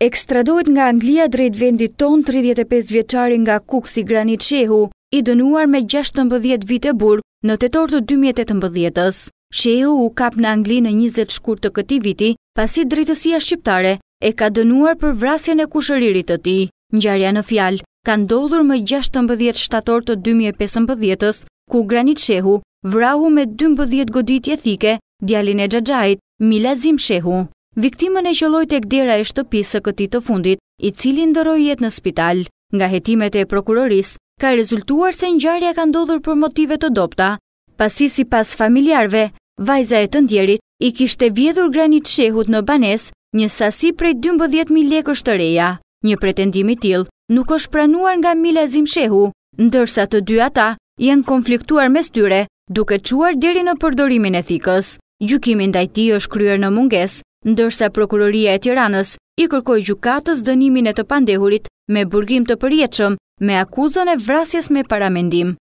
Ekstradohet nga Anglia drejt vendit ton 35 vjeqari nga Kuksi Granit Shehu, i dënuar me 16 vite burg në tëtor të 2018-ës. Shehu u kap në Angli në 20 shkur të këti viti, pasi drejtësia shqiptare e ka dënuar për vrasjen e kushëririt të ti. Njarja në fjalë, ka ndodhur më 16 shtator të 2015-ës, ku Granit Shehu vrahu me 12 goditje thike djalin e gjagjajt Milazim Shehu. Viktimën e qëlloj të kdera e shtëpisë këti të fundit, i cili ndëroj jetë në spital. Nga jetimet e prokuroris, ka rezultuar se njëjarja ka ndodhur për motive të dopta. Pasi si pas familjarve, vajza e të ndjerit i kishte vjedhur granit shehut në banes një sasi prej 12.000 lekë është të reja. Një pretendimi tjil nuk është pranuar nga mila zim shehu, ndërsa të dy ata jenë konfliktuar me styre duke quar diri në përdorimin e thikës. Gjukimin dajti është kryer në munges ndërsa Prokuroria e Tiranës i kërkoj gjukatës dënimin e të pandehurit me burgim të përjeqëm me akuzën e vrasjes me paramendim.